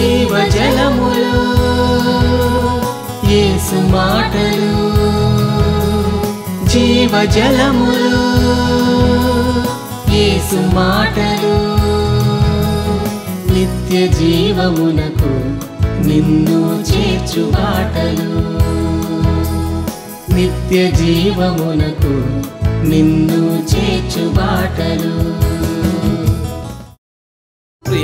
జీవ జలములు యేసు మాటలు జీవ జలములు యేసు మాటలు నిత్య జీవమునకు నిన్ను చేర్చు మాటలు నిత్య జీవమునకు నిన్ను చేర్చు బాటలు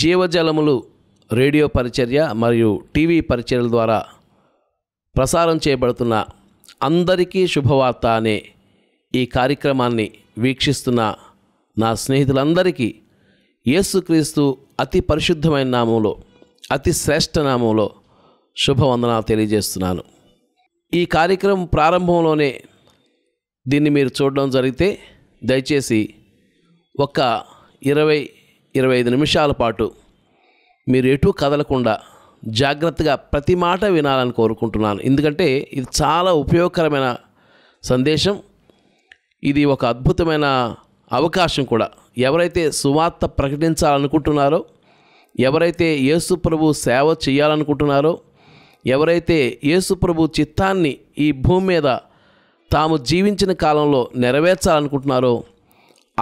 జీవజలములు రేడియో పరిచర్య మరియు టీవీ పరిచర్యల ద్వారా ప్రసారం చేయబడుతున్న అందరికీ శుభవార్త అనే ఈ కార్యక్రమాన్ని వీక్షిస్తున్న నా స్నేహితులందరికీ యేసుక్రీస్తు అతి పరిశుద్ధమైన నామంలో అతి శ్రేష్ఠ నామంలో శుభవందనాలు తెలియజేస్తున్నాను ఈ కార్యక్రమం ప్రారంభంలోనే దీన్ని మీరు చూడడం జరిగితే దయచేసి ఒక ఇరవై ఇరవై ఐదు నిమిషాల పాటు మీరు ఎటు కదలకుండా జాగ్రత్తగా ప్రతి మాట వినాలని కోరుకుంటున్నాను ఎందుకంటే ఇది చాలా ఉపయోగకరమైన సందేశం ఇది ఒక అద్భుతమైన అవకాశం కూడా ఎవరైతే సువార్త ప్రకటించాలనుకుంటున్నారో ఎవరైతే యేసు ప్రభు సేవ చేయాలనుకుంటున్నారో ఎవరైతే యేసు ప్రభు చిత్తాన్ని ఈ భూమి మీద తాము జీవించిన కాలంలో నెరవేర్చాలనుకుంటున్నారో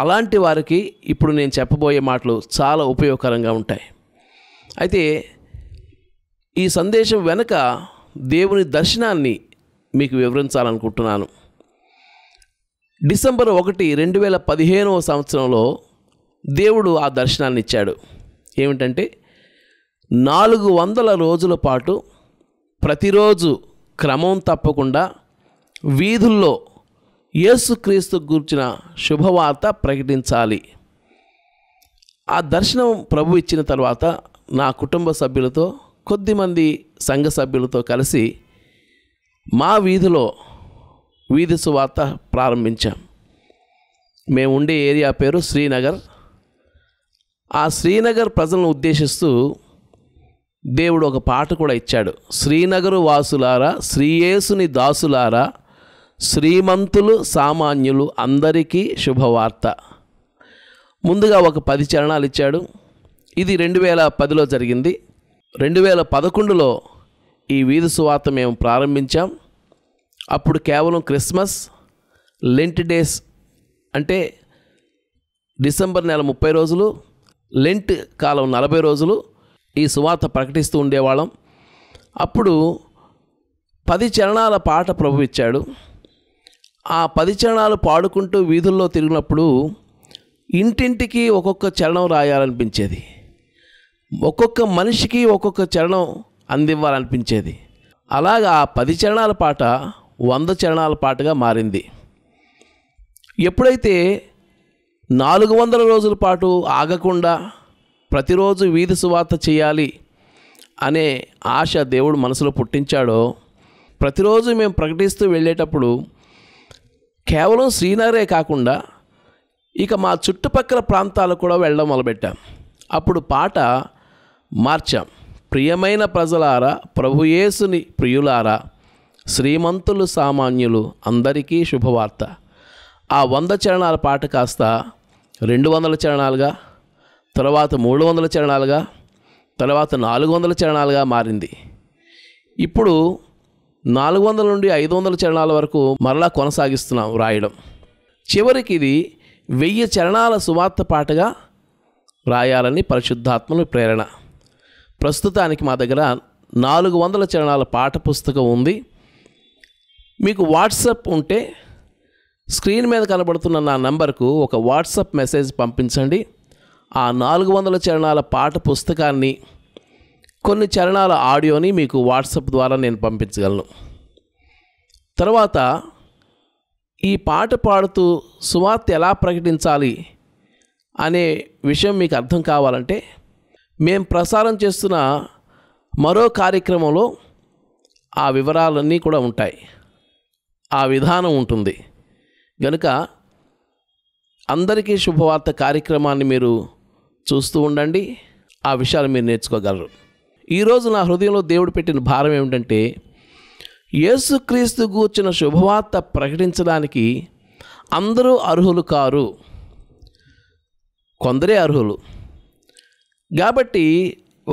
అలాంటి వారికి ఇప్పుడు నేను చెప్పబోయే మాటలు చాలా ఉపయోగకరంగా ఉంటాయి అయితే ఈ సందేశం వెనుక దేవుని దర్శనాన్ని మీకు వివరించాలనుకుంటున్నాను డిసెంబర్ ఒకటి రెండు వేల పదిహేనవ సంవత్సరంలో దేవుడు ఆ దర్శనాన్ని ఇచ్చాడు ఏమిటంటే నాలుగు వందల రోజుల పాటు ప్రతిరోజు క్రమం తప్పకుండా వీధుల్లో యేసుక్రీస్తు గూర్చిన శుభవార్త ప్రకటించాలి ఆ దర్శనం ప్రభు ఇచ్చిన తర్వాత నా కుటుంబ సభ్యులతో కొద్దిమంది సంఘ సభ్యులతో కలిసి మా వీధిలో వీధి సువార్త ప్రారంభించాం మేము ఉండే ఏరియా పేరు శ్రీనగర్ ఆ శ్రీనగర్ ప్రజలను ఉద్దేశిస్తూ దేవుడు ఒక పాట కూడా ఇచ్చాడు శ్రీనగరు వాసులారా శ్రీయేసుని దాసులారా శ్రీమంతులు సామాన్యులు అందరికీ శుభవార్త ముందుగా ఒక పది చరణాలు ఇచ్చాడు ఇది రెండు వేల పదిలో జరిగింది రెండు వేల పదకొండులో ఈ వీధి సువార్త మేము ప్రారంభించాం అప్పుడు కేవలం క్రిస్మస్ లెంట్ డేస్ అంటే డిసెంబర్ నెల ముప్పై రోజులు లెంట్ కాలం నలభై రోజులు ఈ సువార్త ప్రకటిస్తూ ఉండేవాళ్ళం అప్పుడు పది చరణాల పాట ప్రభు ఇచ్చాడు ఆ పది చరణాలు పాడుకుంటూ వీధుల్లో తిరిగినప్పుడు ఇంటింటికి ఒక్కొక్క చరణం రాయాలనిపించేది ఒక్కొక్క మనిషికి ఒక్కొక్క చరణం అందివ్వాలనిపించేది అలాగా ఆ పది చరణాల పాట వంద చరణాల పాటగా మారింది ఎప్పుడైతే నాలుగు వందల రోజుల పాటు ఆగకుండా ప్రతిరోజు వీధి సువార్త చేయాలి అనే ఆశ దేవుడు మనసులో పుట్టించాడో ప్రతిరోజు మేము ప్రకటిస్తూ వెళ్ళేటప్పుడు కేవలం శ్రీనగరే కాకుండా ఇక మా చుట్టుపక్కల ప్రాంతాలకు కూడా వెళ్ళడం మొదలుపెట్టాం అప్పుడు పాట మార్చాం ప్రియమైన ప్రజలారా ప్రభుయేసుని ప్రియులారా శ్రీమంతులు సామాన్యులు అందరికీ శుభవార్త ఆ వంద చరణాల పాట కాస్త రెండు వందల చరణాలుగా తర్వాత మూడు వందల చరణాలుగా తర్వాత నాలుగు వందల చరణాలుగా మారింది ఇప్పుడు నాలుగు వందల నుండి ఐదు వందల చరణాల వరకు మరలా కొనసాగిస్తున్నాం రాయడం చివరికి ఇది వెయ్యి చరణాల సువార్త పాటగా రాయాలని పరిశుద్ధాత్మను ప్రేరణ ప్రస్తుతానికి మా దగ్గర నాలుగు వందల చరణాల పాట పుస్తకం ఉంది మీకు వాట్సప్ ఉంటే స్క్రీన్ మీద కనబడుతున్న నా నంబర్కు ఒక వాట్సప్ మెసేజ్ పంపించండి ఆ నాలుగు వందల చరణాల పాట పుస్తకాన్ని కొన్ని చరణాల ఆడియోని మీకు వాట్సాప్ ద్వారా నేను పంపించగలను తర్వాత ఈ పాట పాడుతూ సువార్త ఎలా ప్రకటించాలి అనే విషయం మీకు అర్థం కావాలంటే మేము ప్రసారం చేస్తున్న మరో కార్యక్రమంలో ఆ వివరాలన్నీ కూడా ఉంటాయి ఆ విధానం ఉంటుంది గనుక అందరికీ శుభవార్త కార్యక్రమాన్ని మీరు చూస్తూ ఉండండి ఆ విషయాలు మీరు నేర్చుకోగలరు ఈరోజు నా హృదయంలో దేవుడు పెట్టిన భారం ఏమిటంటే యేసుక్రీస్తు గూర్చిన శుభవార్త ప్రకటించడానికి అందరూ అర్హులు కారు కొందరే అర్హులు కాబట్టి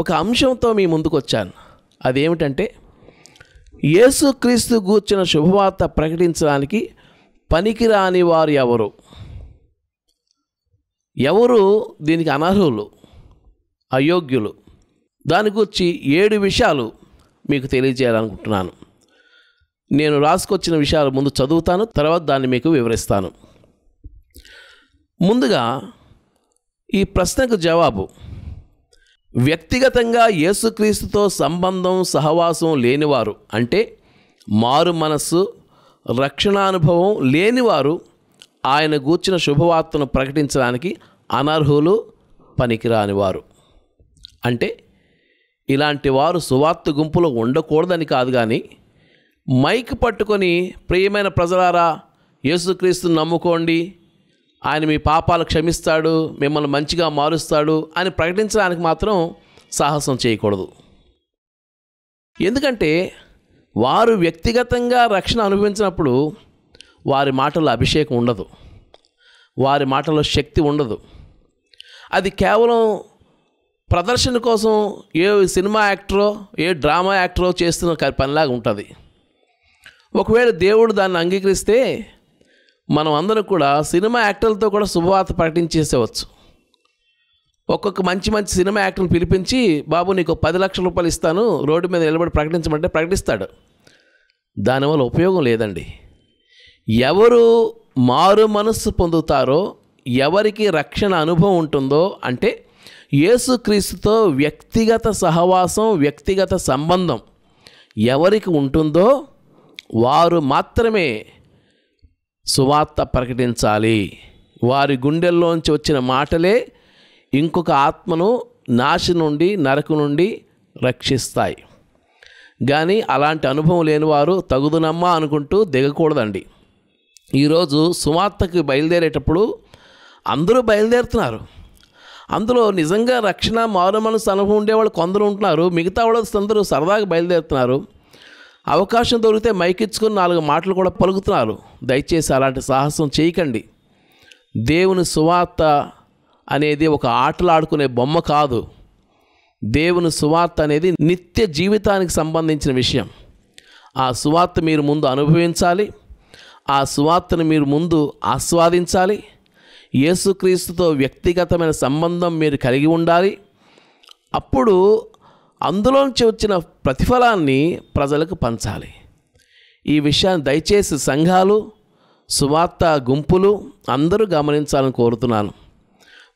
ఒక అంశంతో మీ ముందుకు వచ్చాను అదేమిటంటే యేసుక్రీస్తు గూర్చిన శుభవార్త ప్రకటించడానికి పనికిరాని వారు ఎవరు ఎవరు దీనికి అనర్హులు అయోగ్యులు దాని గురించి ఏడు విషయాలు మీకు తెలియజేయాలనుకుంటున్నాను నేను రాసుకొచ్చిన విషయాలు ముందు చదువుతాను తర్వాత దాన్ని మీకు వివరిస్తాను ముందుగా ఈ ప్రశ్నకు జవాబు వ్యక్తిగతంగా యేసుక్రీస్తుతో సంబంధం సహవాసం లేనివారు అంటే మారు మనస్సు రక్షణానుభవం లేనివారు ఆయన గూర్చిన శుభవార్తను ప్రకటించడానికి అనర్హులు పనికిరానివారు అంటే ఇలాంటి వారు సువార్త గుంపులో ఉండకూడదని కాదు కానీ మైక్ పట్టుకొని ప్రియమైన ప్రజలారా యేసుక్రీస్తుని నమ్ముకోండి ఆయన మీ పాపాలు క్షమిస్తాడు మిమ్మల్ని మంచిగా మారుస్తాడు అని ప్రకటించడానికి మాత్రం సాహసం చేయకూడదు ఎందుకంటే వారు వ్యక్తిగతంగా రక్షణ అనుభవించినప్పుడు వారి మాటల్లో అభిషేకం ఉండదు వారి మాటల్లో శక్తి ఉండదు అది కేవలం ప్రదర్శన కోసం ఏ సినిమా యాక్టరో ఏ డ్రామా యాక్టరో చేస్తున్న పనిలాగా ఉంటుంది ఒకవేళ దేవుడు దాన్ని అంగీకరిస్తే మనం అందరం కూడా సినిమా యాక్టర్లతో కూడా శుభవార్త ప్రకటించేసేవచ్చు ఒక్కొక్క మంచి మంచి సినిమా యాక్టర్ని పిలిపించి బాబు నీకు పది లక్షల రూపాయలు ఇస్తాను రోడ్డు మీద నిలబడి ప్రకటించమంటే ప్రకటిస్తాడు దానివల్ల ఉపయోగం లేదండి ఎవరు మారు మనస్సు పొందుతారో ఎవరికి రక్షణ అనుభవం ఉంటుందో అంటే యేసుక్రీస్తుతో వ్యక్తిగత సహవాసం వ్యక్తిగత సంబంధం ఎవరికి ఉంటుందో వారు మాత్రమే సువార్త ప్రకటించాలి వారి గుండెల్లోంచి వచ్చిన మాటలే ఇంకొక ఆత్మను నాశి నుండి నరకు నుండి రక్షిస్తాయి కానీ అలాంటి అనుభవం లేని వారు తగుదునమ్మా అనుకుంటూ దిగకూడదండి ఈరోజు సువార్తకు బయలుదేరేటప్పుడు అందరూ బయలుదేరుతున్నారు అందులో నిజంగా రక్షణ మారు మనసు అనుభవం ఉండేవాళ్ళు కొందరు ఉంటున్నారు మిగతా వాళ్ళు అందరూ సరదాగా బయలుదేరుతున్నారు అవకాశం దొరికితే మైకిచ్చుకుని నాలుగు మాటలు కూడా పలుకుతున్నారు దయచేసి అలాంటి సాహసం చేయకండి దేవుని సువార్త అనేది ఒక ఆటలాడుకునే బొమ్మ కాదు దేవుని సువార్త అనేది నిత్య జీవితానికి సంబంధించిన విషయం ఆ సువార్త మీరు ముందు అనుభవించాలి ఆ సువార్తను మీరు ముందు ఆస్వాదించాలి యేసుక్రీస్తుతో వ్యక్తిగతమైన సంబంధం మీరు కలిగి ఉండాలి అప్పుడు అందులోంచి వచ్చిన ప్రతిఫలాన్ని ప్రజలకు పంచాలి ఈ విషయాన్ని దయచేసి సంఘాలు సువార్త గుంపులు అందరూ గమనించాలని కోరుతున్నాను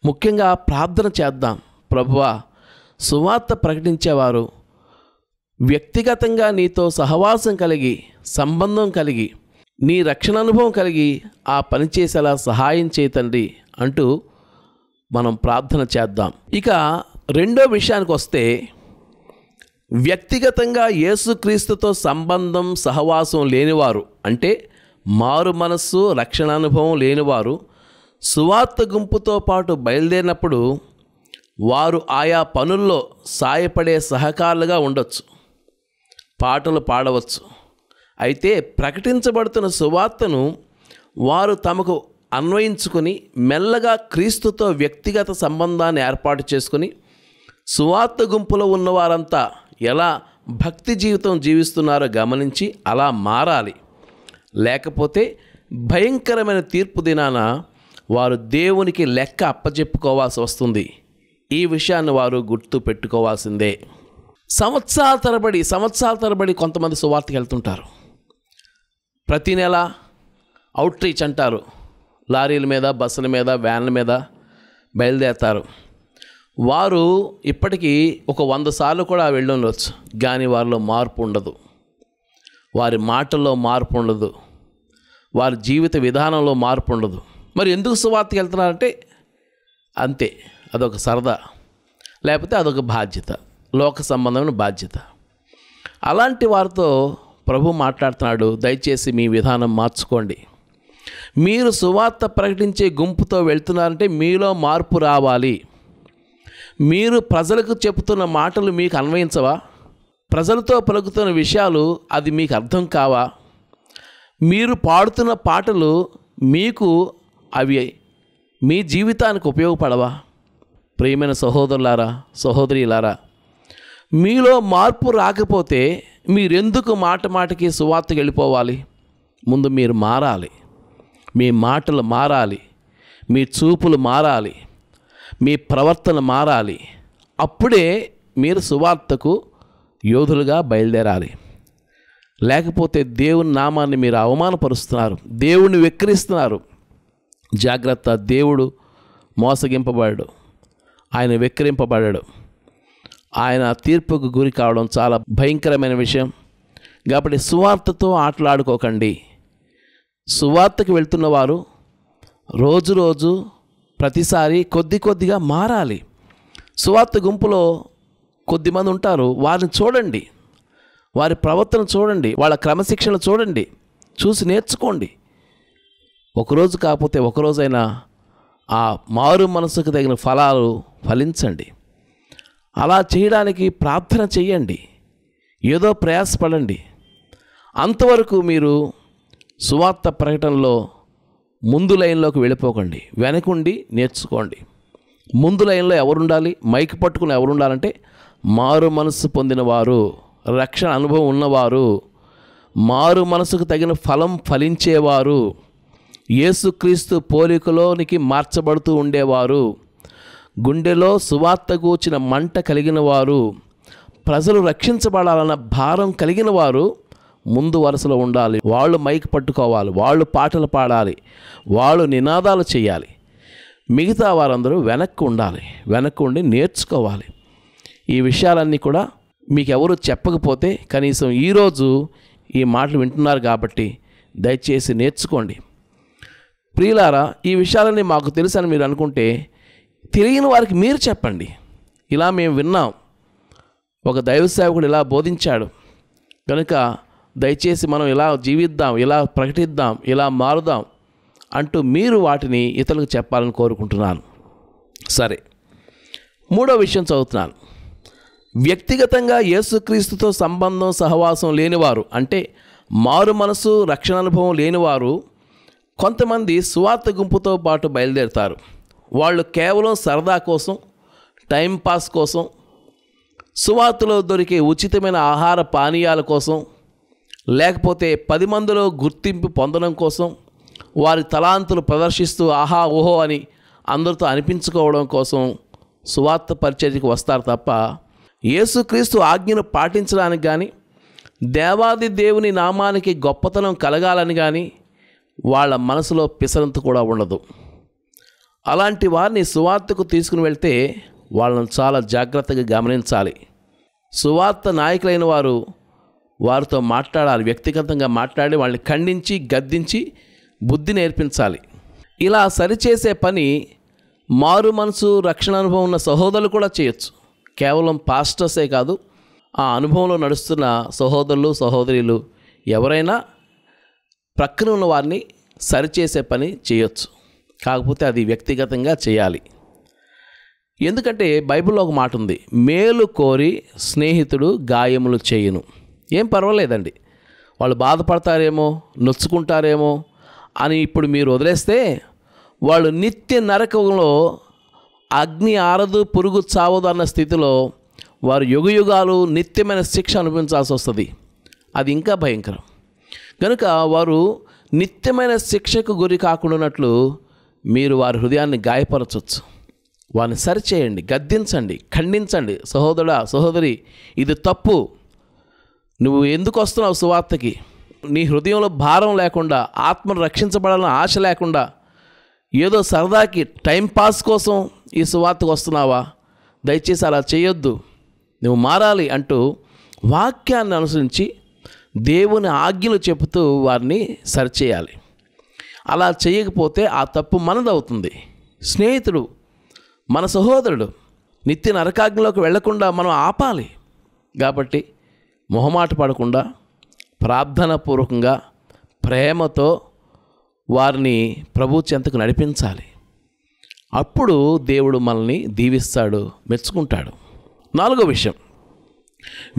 ముఖ్యంగా ప్రార్థన చేద్దాం ప్రభువ సువార్త ప్రకటించేవారు వ్యక్తిగతంగా నీతో సహవాసం కలిగి సంబంధం కలిగి నీ రక్షణ అనుభవం కలిగి ఆ పని చేసేలా సహాయం చేయతండి తండ్రి అంటూ మనం ప్రార్థన చేద్దాం ఇక రెండో విషయానికి వస్తే వ్యక్తిగతంగా యేసుక్రీస్తుతో సంబంధం సహవాసం లేనివారు అంటే మారు మనస్సు రక్షణ అనుభవం లేనివారు సువార్త గుంపుతో పాటు బయలుదేరినప్పుడు వారు ఆయా పనుల్లో సాయపడే సహకారులుగా ఉండొచ్చు పాటలు పాడవచ్చు అయితే ప్రకటించబడుతున్న సువార్తను వారు తమకు అన్వయించుకొని మెల్లగా క్రీస్తుతో వ్యక్తిగత సంబంధాన్ని ఏర్పాటు చేసుకుని సువార్త గుంపులో ఉన్నవారంతా ఎలా భక్తి జీవితం జీవిస్తున్నారో గమనించి అలా మారాలి లేకపోతే భయంకరమైన తీర్పు దినాన వారు దేవునికి లెక్క అప్పచెప్పుకోవాల్సి వస్తుంది ఈ విషయాన్ని వారు గుర్తు పెట్టుకోవాల్సిందే సంవత్సరాల తరబడి సంవత్సరాల తరబడి కొంతమంది సువార్తకి వెళ్తుంటారు ప్రతీ నెల అవుట్ రీచ్ అంటారు లారీల మీద బస్సుల మీద వ్యాన్ల మీద బయలుదేరతారు వారు ఇప్పటికీ ఒక వంద సార్లు కూడా వెళ్ళి ఉండవచ్చు కానీ వారిలో మార్పు ఉండదు వారి మాటల్లో మార్పు ఉండదు వారి జీవిత విధానంలో మార్పు ఉండదు మరి ఎందుకు సువార్తకి వెళ్తున్నారంటే అంతే అదొక సరదా లేకపోతే అదొక బాధ్యత లోక సంబంధమైన బాధ్యత అలాంటి వారితో ప్రభు మాట్లాడుతున్నాడు దయచేసి మీ విధానం మార్చుకోండి మీరు సువార్త ప్రకటించే గుంపుతో వెళ్తున్నారంటే మీలో మార్పు రావాలి మీరు ప్రజలకు చెబుతున్న మాటలు మీకు అన్వయించవా ప్రజలతో పలుకుతున్న విషయాలు అది మీకు అర్థం కావా మీరు పాడుతున్న పాటలు మీకు అవి మీ జీవితానికి ఉపయోగపడవా ప్రియమైన సహోదరులారా సహోదరిలారా మీలో మార్పు రాకపోతే మీరెందుకు మాట మాటకి సువార్తకి వెళ్ళిపోవాలి ముందు మీరు మారాలి మీ మాటలు మారాలి మీ చూపులు మారాలి మీ ప్రవర్తన మారాలి అప్పుడే మీరు సువార్తకు యోధులుగా బయలుదేరాలి లేకపోతే దేవుని నామాన్ని మీరు అవమానపరుస్తున్నారు దేవుణ్ణి వెక్కిరిస్తున్నారు జాగ్రత్త దేవుడు మోసగింపబడడు ఆయన వెక్కిరింపబడడు ఆయన తీర్పుకు గురి కావడం చాలా భయంకరమైన విషయం కాబట్టి సువార్తతో ఆటలాడుకోకండి సువార్తకు వెళ్తున్న వారు రోజు రోజు ప్రతిసారి కొద్ది కొద్దిగా మారాలి సువార్త గుంపులో కొద్దిమంది ఉంటారు వారిని చూడండి వారి ప్రవర్తన చూడండి వాళ్ళ క్రమశిక్షణ చూడండి చూసి నేర్చుకోండి ఒకరోజు కాకపోతే ఒకరోజైనా ఆ మారు మనసుకు తగిన ఫలాలు ఫలించండి అలా చేయడానికి ప్రార్థన చేయండి ఏదో ప్రయాసపడండి అంతవరకు మీరు సువార్త ప్రకటనలో ముందు లైన్లోకి వెళ్ళిపోకండి వెనకుండి నేర్చుకోండి ముందు లైన్లో ఎవరుండాలి మైక్ పట్టుకుని ఎవరుండాలంటే మారు మనసు పొందినవారు రక్షణ అనుభవం ఉన్నవారు మారు మనసుకు తగిన ఫలం ఫలించేవారు యేసుక్రీస్తు పోలికలోనికి మార్చబడుతూ ఉండేవారు గుండెలో సువార్త మంట కలిగిన వారు ప్రజలు రక్షించబడాలన్న భారం కలిగిన వారు ముందు వరుసలో ఉండాలి వాళ్ళు మైక్ పట్టుకోవాలి వాళ్ళు పాటలు పాడాలి వాళ్ళు నినాదాలు చేయాలి మిగతా వారందరూ వెనక్కు ఉండాలి వెనక్కు ఉండి నేర్చుకోవాలి ఈ విషయాలన్నీ కూడా మీకు ఎవరు చెప్పకపోతే కనీసం ఈరోజు ఈ మాటలు వింటున్నారు కాబట్టి దయచేసి నేర్చుకోండి ప్రియులారా ఈ విషయాలన్నీ మాకు అని మీరు అనుకుంటే తెలియని వారికి మీరు చెప్పండి ఇలా మేము విన్నాం ఒక దైవ సేవకుడు ఇలా బోధించాడు కనుక దయచేసి మనం ఇలా జీవిద్దాం ఇలా ప్రకటిద్దాం ఇలా మారుదాం అంటూ మీరు వాటిని ఇతరులకు చెప్పాలని కోరుకుంటున్నాను సరే మూడో విషయం చదువుతున్నాను వ్యక్తిగతంగా యేసుక్రీస్తుతో సంబంధం సహవాసం లేనివారు అంటే మారు మనసు రక్షణ అనుభవం లేనివారు కొంతమంది స్వార్థ గుంపుతో పాటు బయలుదేరుతారు వాళ్ళు కేవలం సరదా కోసం టైంపాస్ కోసం సువార్తలో దొరికే ఉచితమైన ఆహార పానీయాల కోసం లేకపోతే పది మందిలో గుర్తింపు పొందడం కోసం వారి తలాంతులు ప్రదర్శిస్తూ ఆహా ఓహో అని అందరితో అనిపించుకోవడం కోసం సువార్త పరిచర్యకు వస్తారు తప్ప యేసుక్రీస్తు ఆజ్ఞను పాటించడానికి కానీ దేవాది దేవుని నామానికి గొప్పతనం కలగాలని కానీ వాళ్ళ మనసులో పిసరంత కూడా ఉండదు అలాంటి వారిని సువార్తకు తీసుకుని వెళ్తే వాళ్ళను చాలా జాగ్రత్తగా గమనించాలి సువార్త నాయకులైన వారు వారితో మాట్లాడాలి వ్యక్తిగతంగా మాట్లాడి వాళ్ళని ఖండించి గద్దించి బుద్ధి నేర్పించాలి ఇలా సరిచేసే పని మారు మనసు రక్షణ అనుభవం ఉన్న సహోదరులు కూడా చేయొచ్చు కేవలం పాస్టర్సే కాదు ఆ అనుభవంలో నడుస్తున్న సహోదరులు సహోదరులు ఎవరైనా ప్రక్కన ఉన్న వారిని సరిచేసే పని చేయొచ్చు కాకపోతే అది వ్యక్తిగతంగా చేయాలి ఎందుకంటే బైబిల్లో ఒక మాట ఉంది మేలు కోరి స్నేహితుడు గాయములు చేయును ఏం పర్వాలేదండి వాళ్ళు బాధపడతారేమో నొచ్చుకుంటారేమో అని ఇప్పుడు మీరు వదిలేస్తే వాళ్ళు నిత్య నరకంలో అగ్ని ఆరదు పురుగు చావదు అన్న స్థితిలో వారు యుగయుగాలు నిత్యమైన శిక్ష అనుభవించాల్సి వస్తుంది అది ఇంకా భయంకరం కనుక వారు నిత్యమైన శిక్షకు గురి కాకుండా మీరు వారి హృదయాన్ని గాయపరచవచ్చు వారిని సరిచేయండి గద్దించండి ఖండించండి సహోదరుడు సహోదరి ఇది తప్పు నువ్వు ఎందుకు వస్తున్నావు సువార్తకి నీ హృదయంలో భారం లేకుండా ఆత్మను రక్షించబడాలని ఆశ లేకుండా ఏదో సరదాకి టైంపాస్ కోసం ఈ సువార్తకు వస్తున్నావా దయచేసి అలా చేయొద్దు నువ్వు మారాలి అంటూ వాక్యాన్ని అనుసరించి దేవుని ఆజ్ఞలు చెబుతూ వారిని సరిచేయాలి అలా చేయకపోతే ఆ తప్పు మనదవుతుంది స్నేహితుడు మన సహోదరుడు నిత్య నరకాగ్నిలోకి వెళ్లకుండా మనం ఆపాలి కాబట్టి మొహమాట పడకుండా ప్రార్థనాపూర్వకంగా ప్రేమతో వారిని ప్రభు చెంతకు నడిపించాలి అప్పుడు దేవుడు మనల్ని దీవిస్తాడు మెచ్చుకుంటాడు నాలుగో విషయం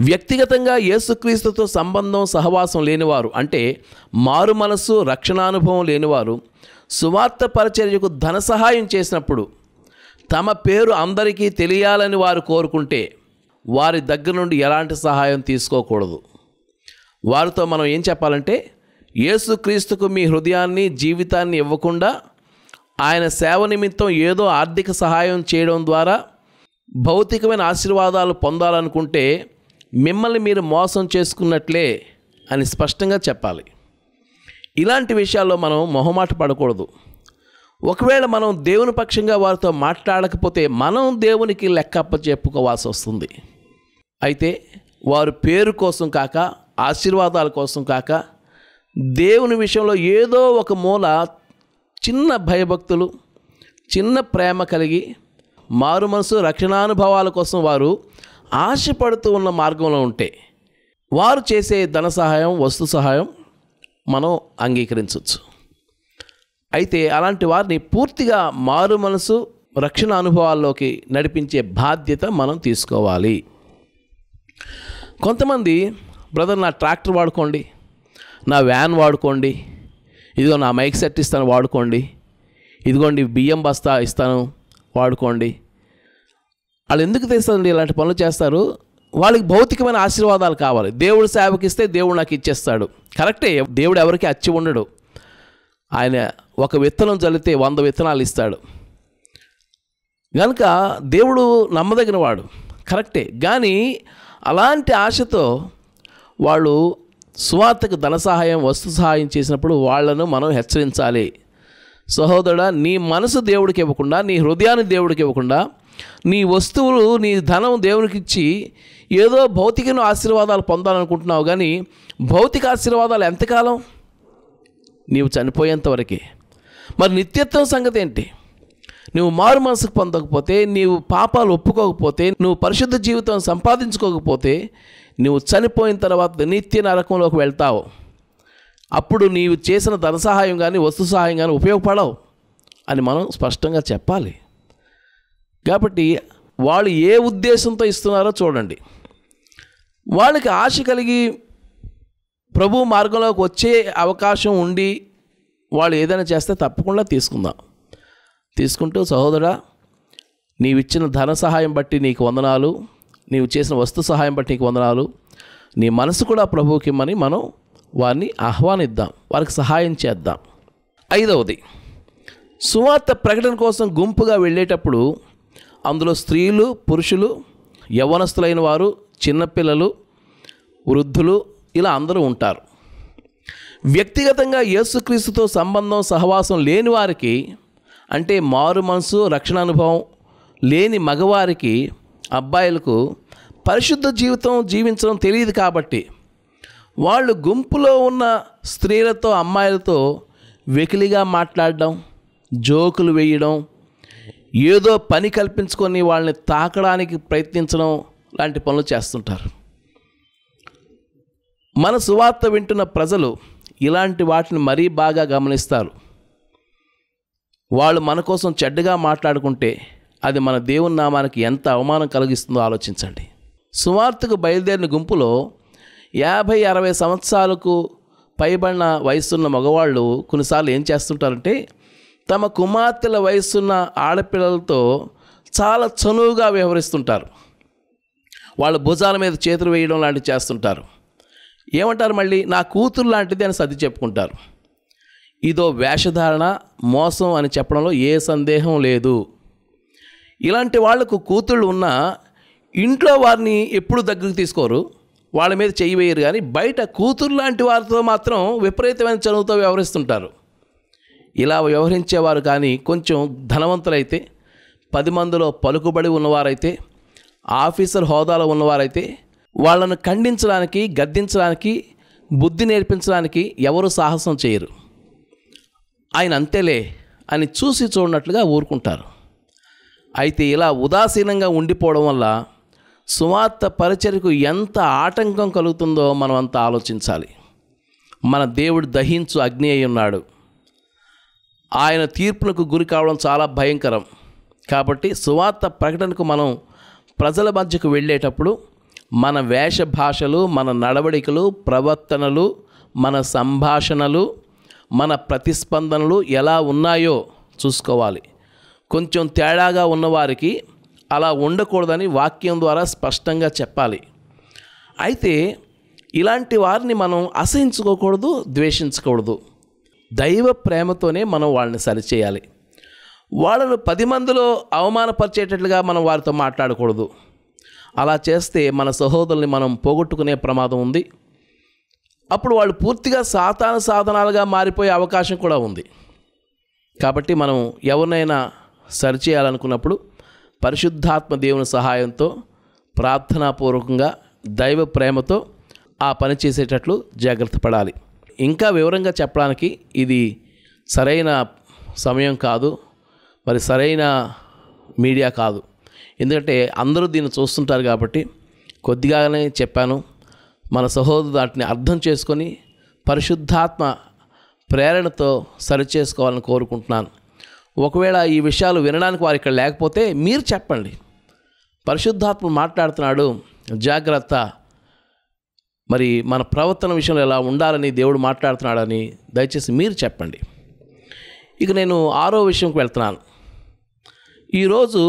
వ్యక్తిగతంగా యేసుక్రీస్తుతో సంబంధం సహవాసం లేనివారు అంటే మారు మనస్సు రక్షణానుభవం లేనివారు సువార్త పరిచర్యకు ధన సహాయం చేసినప్పుడు తమ పేరు అందరికీ తెలియాలని వారు కోరుకుంటే వారి దగ్గర నుండి ఎలాంటి సహాయం తీసుకోకూడదు వారితో మనం ఏం చెప్పాలంటే యేసుక్రీస్తుకు మీ హృదయాన్ని జీవితాన్ని ఇవ్వకుండా ఆయన సేవ నిమిత్తం ఏదో ఆర్థిక సహాయం చేయడం ద్వారా భౌతికమైన ఆశీర్వాదాలు పొందాలనుకుంటే మిమ్మల్ని మీరు మోసం చేసుకున్నట్లే అని స్పష్టంగా చెప్పాలి ఇలాంటి విషయాల్లో మనం మొహమాట పడకూడదు ఒకవేళ మనం దేవుని పక్షంగా వారితో మాట్లాడకపోతే మనం దేవునికి లెక్కప్ప చెప్పుకోవాల్సి వస్తుంది అయితే వారు పేరు కోసం కాక ఆశీర్వాదాల కోసం కాక దేవుని విషయంలో ఏదో ఒక మూల చిన్న భయభక్తులు చిన్న ప్రేమ కలిగి మారు మనసు రక్షణానుభవాల కోసం వారు ఆశపడుతూ ఉన్న మార్గంలో ఉంటే వారు చేసే ధన సహాయం వస్తు సహాయం మనం అంగీకరించవచ్చు అయితే అలాంటి వారిని పూర్తిగా మారు మనసు రక్షణ అనుభవాల్లోకి నడిపించే బాధ్యత మనం తీసుకోవాలి కొంతమంది బ్రదర్ నా ట్రాక్టర్ వాడుకోండి నా వ్యాన్ వాడుకోండి ఇదిగో నా మైక్ సెట్ ఇస్తాను వాడుకోండి ఇదిగోండి బియ్యం బస్తా ఇస్తాను వాడుకోండి వాళ్ళు ఎందుకు తెస్తారండి ఇలాంటి పనులు చేస్తారు వాళ్ళకి భౌతికమైన ఆశీర్వాదాలు కావాలి దేవుడు సేవకిస్తే దేవుడు నాకు ఇచ్చేస్తాడు కరెక్టే దేవుడు ఎవరికి అచ్చి ఉండడు ఆయన ఒక విత్తనం చల్లితే వంద విత్తనాలు ఇస్తాడు కనుక దేవుడు నమ్మదగిన వాడు కరెక్టే కానీ అలాంటి ఆశతో వాళ్ళు సువార్తకు ధన సహాయం వస్తు సహాయం చేసినప్పుడు వాళ్లను మనం హెచ్చరించాలి సహోదరుడా నీ మనసు దేవుడికి ఇవ్వకుండా నీ హృదయాన్ని దేవుడికి ఇవ్వకుండా నీ వస్తువులు నీ ధనం దేవునికి ఇచ్చి ఏదో భౌతిక ఆశీర్వాదాలు పొందాలనుకుంటున్నావు కానీ భౌతిక ఆశీర్వాదాలు ఎంతకాలం నీవు చనిపోయేంతవరకే మరి నిత్యత్వం సంగతి ఏంటి నువ్వు మారు మనసుకు పొందకపోతే నీవు పాపాలు ఒప్పుకోకపోతే నువ్వు పరిశుద్ధ జీవితం సంపాదించుకోకపోతే నువ్వు చనిపోయిన తర్వాత నిత్య నరకంలోకి వెళ్తావు అప్పుడు నీవు చేసిన ధన సహాయం కానీ వస్తు సహాయం కానీ ఉపయోగపడవు అని మనం స్పష్టంగా చెప్పాలి కాబట్టి వాళ్ళు ఏ ఉద్దేశంతో ఇస్తున్నారో చూడండి వాళ్ళకి ఆశ కలిగి ప్రభు మార్గంలోకి వచ్చే అవకాశం ఉండి వాళ్ళు ఏదైనా చేస్తే తప్పకుండా తీసుకుందాం తీసుకుంటూ సహోదరా నీవిచ్చిన ధన సహాయం బట్టి నీకు వందనాలు నీవు చేసిన వస్తు సహాయం బట్టి నీకు వందనాలు నీ మనసు కూడా ప్రభువుకి ఇమ్మని మనం వారిని ఆహ్వానిద్దాం వారికి సహాయం చేద్దాం ఐదవది సువార్త ప్రకటన కోసం గుంపుగా వెళ్ళేటప్పుడు అందులో స్త్రీలు పురుషులు యవ్వనస్తులైన వారు చిన్నపిల్లలు వృద్ధులు ఇలా అందరూ ఉంటారు వ్యక్తిగతంగా యేసుక్రీస్తుతో సంబంధం సహవాసం లేని వారికి అంటే మారు మనసు రక్షణ అనుభవం లేని మగవారికి అబ్బాయిలకు పరిశుద్ధ జీవితం జీవించడం తెలియదు కాబట్టి వాళ్ళు గుంపులో ఉన్న స్త్రీలతో అమ్మాయిలతో వెకిలిగా మాట్లాడడం జోకులు వేయడం ఏదో పని కల్పించుకొని వాళ్ళని తాకడానికి ప్రయత్నించడం లాంటి పనులు చేస్తుంటారు మన సువార్త వింటున్న ప్రజలు ఇలాంటి వాటిని మరీ బాగా గమనిస్తారు వాళ్ళు మన కోసం చెడ్డగా మాట్లాడుకుంటే అది మన దేవుని నామానికి ఎంత అవమానం కలిగిస్తుందో ఆలోచించండి సువార్తకు బయలుదేరిన గుంపులో యాభై అరవై సంవత్సరాలకు పైబడిన వయసున్న మగవాళ్ళు కొన్నిసార్లు ఏం చేస్తుంటారంటే తమ కుమార్తెల వయసున్న ఆడపిల్లలతో చాలా చనువుగా వ్యవహరిస్తుంటారు వాళ్ళ భుజాల మీద చేతులు వేయడం లాంటివి చేస్తుంటారు ఏమంటారు మళ్ళీ నా కూతురు లాంటిది అని సర్ది చెప్పుకుంటారు ఇదో వేషధారణ మోసం అని చెప్పడంలో ఏ సందేహం లేదు ఇలాంటి వాళ్లకు కూతుళ్ళు ఉన్నా ఇంట్లో వారిని ఎప్పుడు దగ్గరికి తీసుకోరు వాళ్ళ మీద చేయి వేయరు కానీ బయట కూతురు లాంటి వారితో మాత్రం విపరీతమైన చనువుతో వ్యవహరిస్తుంటారు ఇలా వ్యవహరించేవారు కానీ కొంచెం ధనవంతులైతే పది మందిలో పలుకుబడి ఉన్నవారైతే ఆఫీసర్ హోదాలో ఉన్నవారైతే వాళ్ళను ఖండించడానికి గద్దించడానికి బుద్ధి నేర్పించడానికి ఎవరు సాహసం చేయరు ఆయన అంతేలే అని చూసి చూడనట్లుగా ఊరుకుంటారు అయితే ఇలా ఉదాసీనంగా ఉండిపోవడం వల్ల సువార్త పరిచర్యకు ఎంత ఆటంకం కలుగుతుందో మనం అంత ఆలోచించాలి మన దేవుడు దహించు అగ్ని అయి ఉన్నాడు ఆయన తీర్పులకు గురి కావడం చాలా భయంకరం కాబట్టి సువార్త ప్రకటనకు మనం ప్రజల మధ్యకు వెళ్ళేటప్పుడు మన వేష భాషలు మన నడవడికలు ప్రవర్తనలు మన సంభాషణలు మన ప్రతిస్పందనలు ఎలా ఉన్నాయో చూసుకోవాలి కొంచెం తేడాగా ఉన్నవారికి అలా ఉండకూడదని వాక్యం ద్వారా స్పష్టంగా చెప్పాలి అయితే ఇలాంటి వారిని మనం అసహించుకోకూడదు ద్వేషించకూడదు దైవ ప్రేమతోనే మనం వాళ్ళని సరిచేయాలి వాళ్ళను పది మందిలో అవమానపరిచేటట్లుగా మనం వారితో మాట్లాడకూడదు అలా చేస్తే మన సహోదరుల్ని మనం పోగొట్టుకునే ప్రమాదం ఉంది అప్పుడు వాళ్ళు పూర్తిగా సాతాన సాధనాలుగా మారిపోయే అవకాశం కూడా ఉంది కాబట్టి మనం ఎవరినైనా సరిచేయాలనుకున్నప్పుడు పరిశుద్ధాత్మ దేవుని సహాయంతో ప్రార్థనాపూర్వకంగా దైవ ప్రేమతో ఆ పని చేసేటట్లు జాగ్రత్త పడాలి ఇంకా వివరంగా చెప్పడానికి ఇది సరైన సమయం కాదు మరి సరైన మీడియా కాదు ఎందుకంటే అందరూ దీన్ని చూస్తుంటారు కాబట్టి కొద్దిగానే చెప్పాను మన సహోదరు వాటిని అర్థం చేసుకొని పరిశుద్ధాత్మ ప్రేరణతో సరిచేసుకోవాలని కోరుకుంటున్నాను ఒకవేళ ఈ విషయాలు వినడానికి వారు ఇక్కడ లేకపోతే మీరు చెప్పండి పరిశుద్ధాత్మ మాట్లాడుతున్నాడు జాగ్రత్త మరి మన ప్రవర్తన విషయంలో ఎలా ఉండాలని దేవుడు మాట్లాడుతున్నాడని దయచేసి మీరు చెప్పండి ఇక నేను ఆరో విషయంకి వెళ్తున్నాను ఈరోజు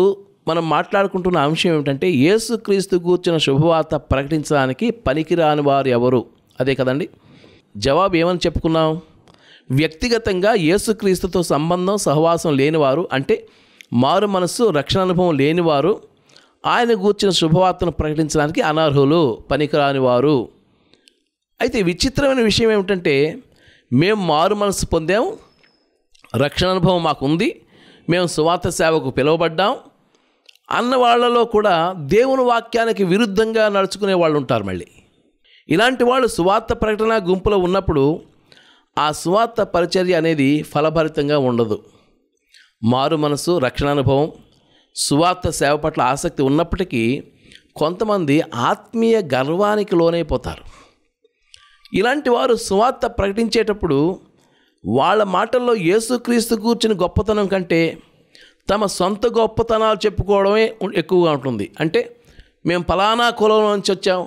మనం మాట్లాడుకుంటున్న అంశం ఏమిటంటే యేసుక్రీస్తు కూర్చున్న శుభవార్త ప్రకటించడానికి పనికిరాని వారు ఎవరు అదే కదండి జవాబు ఏమని చెప్పుకున్నాం వ్యక్తిగతంగా యేసుక్రీస్తుతో సంబంధం సహవాసం లేనివారు అంటే మారు మనస్సు రక్షణ అనుభవం లేనివారు ఆయన గూర్చిన శుభవార్తను ప్రకటించడానికి అనర్హులు పనికిరాని వారు అయితే విచిత్రమైన విషయం ఏమిటంటే మేము మారు మనసు పొందాం రక్షణ అనుభవం మాకుంది మేము సువార్త సేవకు పిలువబడ్డాం అన్న వాళ్ళలో కూడా దేవుని వాక్యానికి విరుద్ధంగా నడుచుకునే వాళ్ళు ఉంటారు మళ్ళీ ఇలాంటి వాళ్ళు సువార్త ప్రకటన గుంపులో ఉన్నప్పుడు ఆ సువార్త పరిచర్య అనేది ఫలభరితంగా ఉండదు మారు మనసు రక్షణానుభవం స్వార్థ సేవ పట్ల ఆసక్తి ఉన్నప్పటికీ కొంతమంది ఆత్మీయ గర్వానికి లోనైపోతారు ఇలాంటి వారు సువార్త ప్రకటించేటప్పుడు వాళ్ళ మాటల్లో యేసుక్రీస్తు కూర్చుని గొప్పతనం కంటే తమ సొంత గొప్పతనాలు చెప్పుకోవడమే ఎక్కువగా ఉంటుంది అంటే మేము ఫలానా కులంలోంచి నుంచి వచ్చాం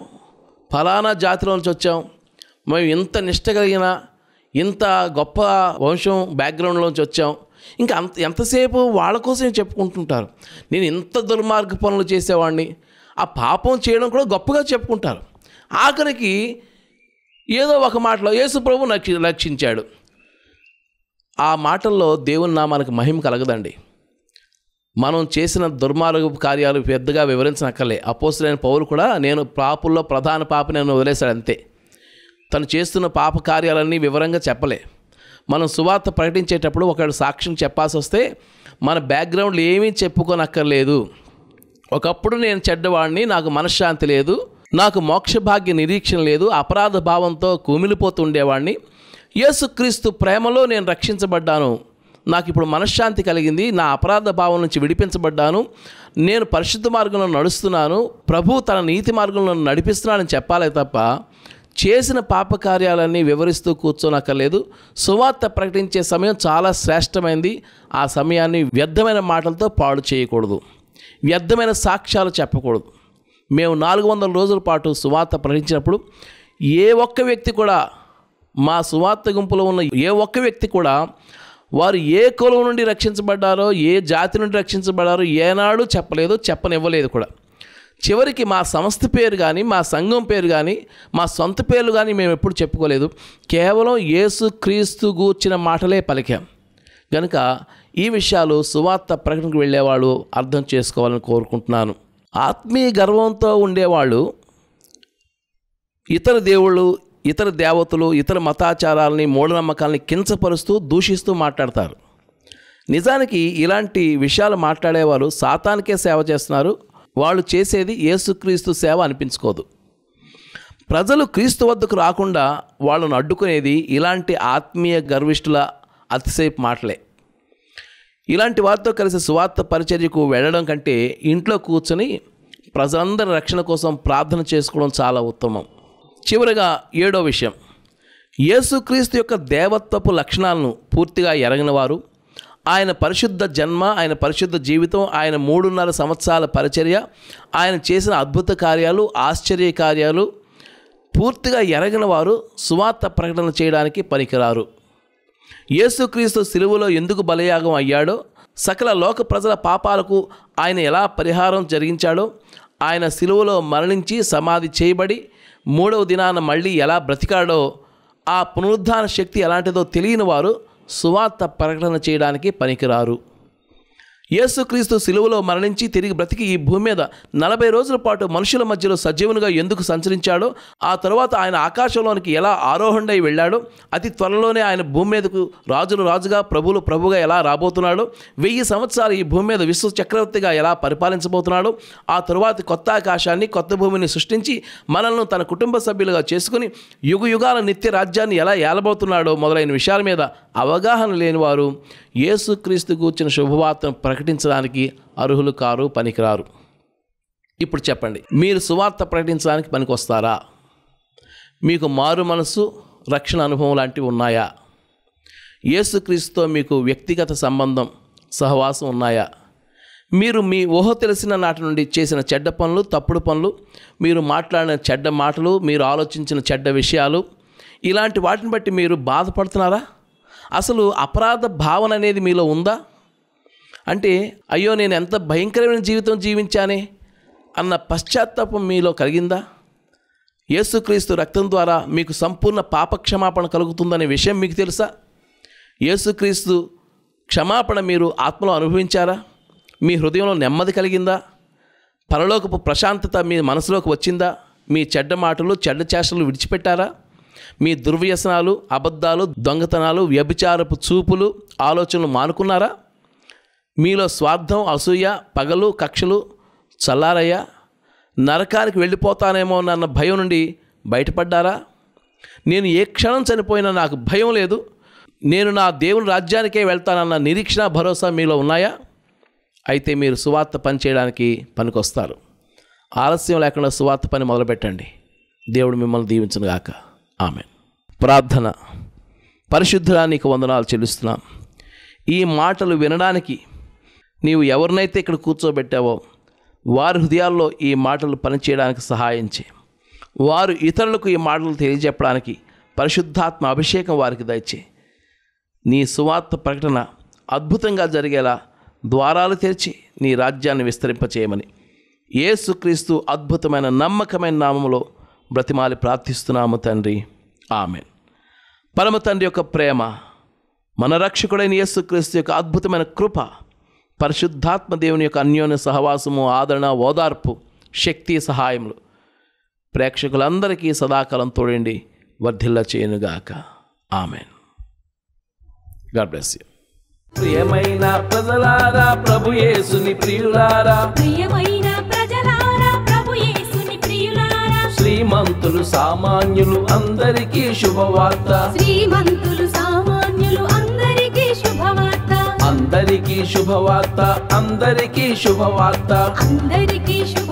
ఫలానా జాతిలో నుంచి వచ్చాం మేము ఇంత నిష్ట కలిగినా ఇంత గొప్ప వంశం బ్యాక్గ్రౌండ్లోంచి వచ్చాం ఇంకా అంత ఎంతసేపు వాళ్ళ కోసం చెప్పుకుంటుంటారు నేను ఇంత దుర్మార్గ పనులు చేసేవాడిని ఆ పాపం చేయడం కూడా గొప్పగా చెప్పుకుంటారు ఆఖరికి ఏదో ఒక మాటలో యేసు ప్రభు రక్షించాడు ఆ మాటల్లో దేవుని నామానికి మహిమ కలగదండి మనం చేసిన దుర్మార్గ కార్యాలు పెద్దగా వివరించనక్కర్లే అపోసులైన పౌరు కూడా నేను పాపుల్లో ప్రధాన పాపని నేను వదిలేశాడు అంతే తను చేస్తున్న పాప కార్యాలన్నీ వివరంగా చెప్పలే మనం సువార్త ప్రకటించేటప్పుడు ఒకడు సాక్ష్యం చెప్పాల్సి వస్తే మన బ్యాక్గ్రౌండ్లో ఏమీ చెప్పుకోనక్కర్లేదు ఒకప్పుడు నేను చెడ్డవాడిని నాకు మనశ్శాంతి లేదు నాకు మోక్షభాగ్య నిరీక్షణ లేదు అపరాధ భావంతో కుమిలిపోతూ ఉండేవాడిని యేసుక్రీస్తు ప్రేమలో నేను రక్షించబడ్డాను నాకు ఇప్పుడు మనశ్శాంతి కలిగింది నా అపరాధ భావం నుంచి విడిపించబడ్డాను నేను పరిశుద్ధ మార్గంలో నడుస్తున్నాను ప్రభు తన నీతి మార్గంలో నడిపిస్తున్నానని చెప్పాలే తప్ప చేసిన పాపకార్యాలన్నీ వివరిస్తూ కూర్చోనక్కర్లేదు సువార్త ప్రకటించే సమయం చాలా శ్రేష్టమైంది ఆ సమయాన్ని వ్యర్థమైన మాటలతో పాడు చేయకూడదు వ్యర్థమైన సాక్ష్యాలు చెప్పకూడదు మేము నాలుగు వందల రోజుల పాటు సువార్త ప్రకటించినప్పుడు ఏ ఒక్క వ్యక్తి కూడా మా సువార్త గుంపులో ఉన్న ఏ ఒక్క వ్యక్తి కూడా వారు ఏ కులం నుండి రక్షించబడ్డారో ఏ జాతి నుండి రక్షించబడ్డారో ఏనాడు చెప్పలేదు చెప్పనివ్వలేదు కూడా చివరికి మా సంస్థ పేరు కానీ మా సంఘం పేరు కానీ మా సొంత పేర్లు కానీ మేము ఎప్పుడు చెప్పుకోలేదు కేవలం యేసు క్రీస్తు గూర్చిన మాటలే పలికాం కనుక ఈ విషయాలు సువార్త ప్రకటనకు వెళ్ళేవాళ్ళు అర్థం చేసుకోవాలని కోరుకుంటున్నాను ఆత్మీయ గర్వంతో ఉండేవాళ్ళు ఇతర దేవుళ్ళు ఇతర దేవతలు ఇతర మతాచారాలని మూఢనమ్మకాలని కించపరుస్తూ దూషిస్తూ మాట్లాడతారు నిజానికి ఇలాంటి విషయాలు మాట్లాడేవారు సాతానికే సేవ చేస్తున్నారు వాళ్ళు చేసేది యేసుక్రీస్తు సేవ అనిపించుకోదు ప్రజలు క్రీస్తు వద్దకు రాకుండా వాళ్ళను అడ్డుకునేది ఇలాంటి ఆత్మీయ గర్విష్ఠుల అతిసేపు మాటలే ఇలాంటి వారితో కలిసి సువార్త పరిచర్యకు వెళ్ళడం కంటే ఇంట్లో కూర్చొని ప్రజలందరి రక్షణ కోసం ప్రార్థన చేసుకోవడం చాలా ఉత్తమం చివరిగా ఏడో విషయం యేసుక్రీస్తు యొక్క దేవత్వపు లక్షణాలను పూర్తిగా వారు ఆయన పరిశుద్ధ జన్మ ఆయన పరిశుద్ధ జీవితం ఆయన మూడున్నర సంవత్సరాల పరిచర్య ఆయన చేసిన అద్భుత కార్యాలు ఆశ్చర్య కార్యాలు పూర్తిగా ఎరగిన వారు సువార్త ప్రకటన చేయడానికి పనికిరారు యేసుక్రీస్తు సిలువలో ఎందుకు బలయాగం అయ్యాడో సకల లోక ప్రజల పాపాలకు ఆయన ఎలా పరిహారం జరిగించాడో ఆయన సిలువలో మరణించి సమాధి చేయబడి మూడవ దినాన మళ్ళీ ఎలా బ్రతికాడో ఆ పునరుద్ధాన శక్తి ఎలాంటిదో తెలియని వారు సువార్త ప్రకటన చేయడానికి పనికిరారు యేసుక్రీస్తు సిలువలో మరణించి తిరిగి బ్రతికి ఈ భూమి మీద నలభై రోజుల పాటు మనుషుల మధ్యలో సజీవునిగా ఎందుకు సంచరించాడో ఆ తర్వాత ఆయన ఆకాశంలోనికి ఎలా ఆరోహణై వెళ్ళాడో అతి త్వరలోనే ఆయన భూమి మీదకు రాజులు రాజుగా ప్రభులు ప్రభుగా ఎలా రాబోతున్నాడో వెయ్యి సంవత్సరాలు ఈ భూమి మీద విశ్వ చక్రవర్తిగా ఎలా పరిపాలించబోతున్నాడో ఆ తరువాత కొత్త ఆకాశాన్ని కొత్త భూమిని సృష్టించి మనల్ని తన కుటుంబ సభ్యులుగా చేసుకుని యుగ యుగాల నిత్య రాజ్యాన్ని ఎలా ఏలబోతున్నాడో మొదలైన విషయాల మీద అవగాహన లేనివారు యేసుక్రీస్తు కూర్చిన శుభవార్తను ప్రకటించడానికి అర్హులు కారు పనికిరారు ఇప్పుడు చెప్పండి మీరు సువార్త ప్రకటించడానికి పనికి వస్తారా మీకు మారు మనసు రక్షణ అనుభవం లాంటివి ఉన్నాయా యేసుక్రీస్తుతో మీకు వ్యక్తిగత సంబంధం సహవాసం ఉన్నాయా మీరు మీ ఊహ తెలిసిన నాటి నుండి చేసిన చెడ్డ పనులు తప్పుడు పనులు మీరు మాట్లాడిన చెడ్డ మాటలు మీరు ఆలోచించిన చెడ్డ విషయాలు ఇలాంటి వాటిని బట్టి మీరు బాధపడుతున్నారా అసలు అపరాధ భావన అనేది మీలో ఉందా అంటే అయ్యో నేను ఎంత భయంకరమైన జీవితం జీవించానే అన్న పశ్చాత్తాపం మీలో కలిగిందా యేసుక్రీస్తు రక్తం ద్వారా మీకు సంపూర్ణ పాపక్షమాపణ కలుగుతుందనే విషయం మీకు తెలుసా యేసుక్రీస్తు క్షమాపణ మీరు ఆత్మలో అనుభవించారా మీ హృదయంలో నెమ్మది కలిగిందా పరలోకపు ప్రశాంతత మీ మనసులోకి వచ్చిందా మీ చెడ్డ మాటలు చెడ్డ చేష్టలు విడిచిపెట్టారా మీ దుర్వ్యసనాలు అబద్ధాలు దొంగతనాలు వ్యభిచారపు చూపులు ఆలోచనలు మానుకున్నారా మీలో స్వార్థం అసూయ పగలు కక్షలు చల్లారయ్యా నరకానికి వెళ్ళిపోతానేమో అన్న భయం నుండి బయటపడ్డారా నేను ఏ క్షణం చనిపోయినా నాకు భయం లేదు నేను నా దేవుని రాజ్యానికే వెళ్తానన్న నిరీక్షణ భరోసా మీలో ఉన్నాయా అయితే మీరు సువార్త పని చేయడానికి పనికొస్తారు ఆలస్యం లేకుండా సువార్త పని మొదలుపెట్టండి దేవుడు మిమ్మల్ని దీవించనుగాక ఆమె ప్రార్థన పరిశుద్ధరానికి నీకు వందనాలు చెల్లిస్తున్నాం ఈ మాటలు వినడానికి నీవు ఎవరినైతే ఇక్కడ కూర్చోబెట్టావో వారి హృదయాల్లో ఈ మాటలు పనిచేయడానికి సహాయం చేయి వారు ఇతరులకు ఈ మాటలు తెలియజెప్పడానికి పరిశుద్ధాత్మ అభిషేకం వారికి దయచే నీ సువార్త ప్రకటన అద్భుతంగా జరిగేలా ద్వారాలు తెరిచి నీ రాజ్యాన్ని విస్తరింపచేయమని ఏసుక్రీస్తు అద్భుతమైన నమ్మకమైన నామములో బ్రతిమాలి ప్రార్థిస్తున్నాము తండ్రి ఆమె పరమ తండ్రి యొక్క ప్రేమ మన రక్షకుడైన యేసుక్రీస్తు యొక్క అద్భుతమైన కృప పరిశుద్ధాత్మ దేవుని యొక్క అన్యోన్య సహవాసము ఆదరణ ఓదార్పు శక్తి సహాయములు ప్రేక్షకులందరికీ సదాకాలం తోడండి వర్ధిల్ల చేయనుగాక ఆమెన్ గాడ్ బ్లెస్ యూ ప్రియమైన ప్రజలారా ప్రభు యేసుని ప్రియులారా ప్రియమైన ప్రజలారా ప్రభు యేసుని ప్రియులారా శ్రీమంతులు సామాన్యులు అందరికీ శుభవార్త శ్రీమంతులు అందరికీ శుభవార్త అందరికీ శుభవార్త అందరికీ శుభ